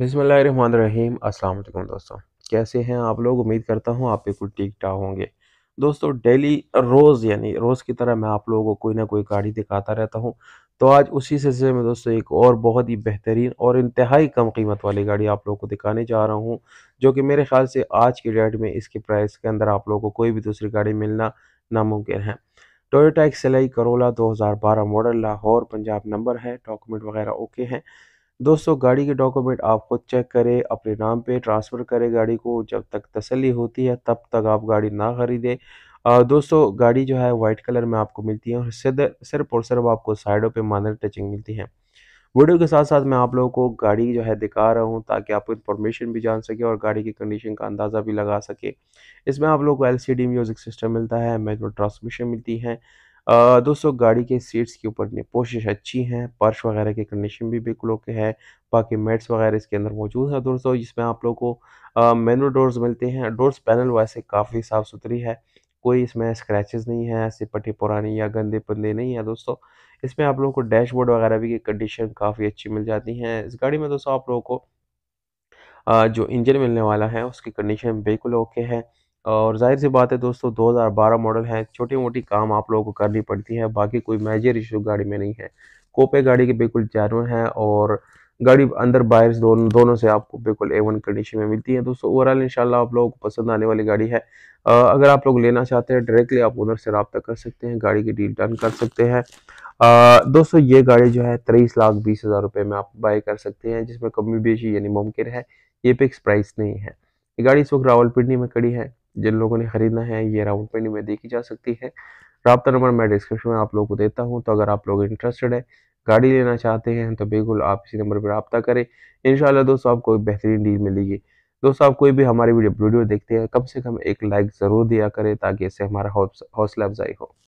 बिसमीम अस्सलाम दोस्तों कैसे हैं आप लोग उम्मीद करता हूँ आप बिल्कुल ठीक ठाक होंगे दोस्तों डेली रोज़ यानी रोज़ की तरह मैं आप लोगों को कोई ना कोई गाड़ी दिखाता रहता हूँ तो आज उसी सिलसिले में दोस्तों एक और बहुत ही बेहतरीन और इंतहाई कम कीमत वाली गाड़ी आप लोगों को दिखाने जा रहा हूँ जो कि मेरे ख्याल से आज की डेट में इसके प्राइस के अंदर आप लोगों को कोई भी दूसरी गाड़ी मिलना नामुमकिन है टोयोटा एक्सलाई करोला दो मॉडल लाहौर पंजाब नंबर है डॉक्यूमेंट वगैरह ओके हैं दोस्तों गाड़ी के डॉक्यूमेंट आप खुद चेक करें अपने नाम पे ट्रांसफ़र करें गाड़ी को जब तक तसली होती है तब तक आप गाड़ी ना ख़रीदें दोस्तों गाड़ी जो है वाइट कलर में आपको मिलती है और सिर्फ सिर्फ और सिर्फ आपको साइडों पे मानर टचिंग मिलती है वीडियो के साथ साथ मैं आप लोगों को गाड़ी जो है दिखा रहा हूँ ताकि आप इन्फॉर्मेशन भी जान सके और गाड़ी की कंडीशन का अंदाज़ा भी लगा सके इसमें आप लोगों को एल म्यूज़िक सिस्टम मिलता है मैनुअल ट्रांसमिशन मिलती है दोस्तों गाड़ी के सीट्स के ऊपर पोशिश अच्छी हैं पर्श वगैरह की कंडीशन भी बिल्कुल ओके है बाकी मेट्स वगैरह इसके अंदर मौजूद है दोस्तों जिसमें आप लोगों को मेनू डोर्स मिलते हैं डोर्स पैनल वैसे काफ़ी साफ़ सुथरी है कोई इसमें स्क्रैचेस नहीं है ऐसे पट्टी पुरानी या गंदे पंदे नहीं है दोस्तों इसमें आप लोगों को डैशबोर्ड वगैरह भी की कंडीशन काफ़ी अच्छी मिल जाती है इस गाड़ी में दोस्तों आप लोगों को जो इंजन मिलने वाला है उसकी कंडीशन बिल्कुल ओके है और जाहिर सी बात है दोस्तों 2012 मॉडल है छोटी मोटी काम आप लोगों को करनी पड़ती है बाकी कोई मेजर इशू गाड़ी में नहीं है कोपे गाड़ी के बिल्कुल जानवर है और गाड़ी अंदर बाहर दोनों दोनों से आपको बिल्कुल ए वन कंडीशन में मिलती है दोस्तों ओवरऑल इंशाल्लाह आप लोगों को पसंद आने वाली गाड़ी है आ, अगर आप लोग लेना चाहते हैं डायरेक्टली आप ओनर से रबता कर सकते हैं गाड़ी की डील डन कर सकते हैं दोस्तों ये गाड़ी जो है तेईस लाख बीस हज़ार रुपये में आप बाई कर सकते हैं जिसमें कमी बेची यानी मुमकिन है ये फिक्स प्राइस नहीं है ये गाड़ी इस वक्त रावलपिंडी में खड़ी है जिन लोगों ने खरीदना है ये राउंड पेंट में देखी जा सकती है रबता नंबर मैं डिस्क्रिप्शन में आप लोगों को देता हूँ तो अगर आप लोग इंटरेस्टेड है गाड़ी लेना चाहते हैं तो बिल्कुल आप इसी नंबर पर रबता करें इन दोस्तों आपको बेहतरीन डील मिलेगी दोस्तों आप कोई भी हमारी वीडियो वीडियो देखते हैं कम से कम एक लाइक ज़रूर दिया करें ताकि इससे हमारा हौसला अफजाई हो